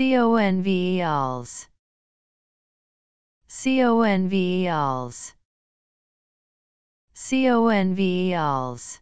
CONVELs CONVELs CONVELs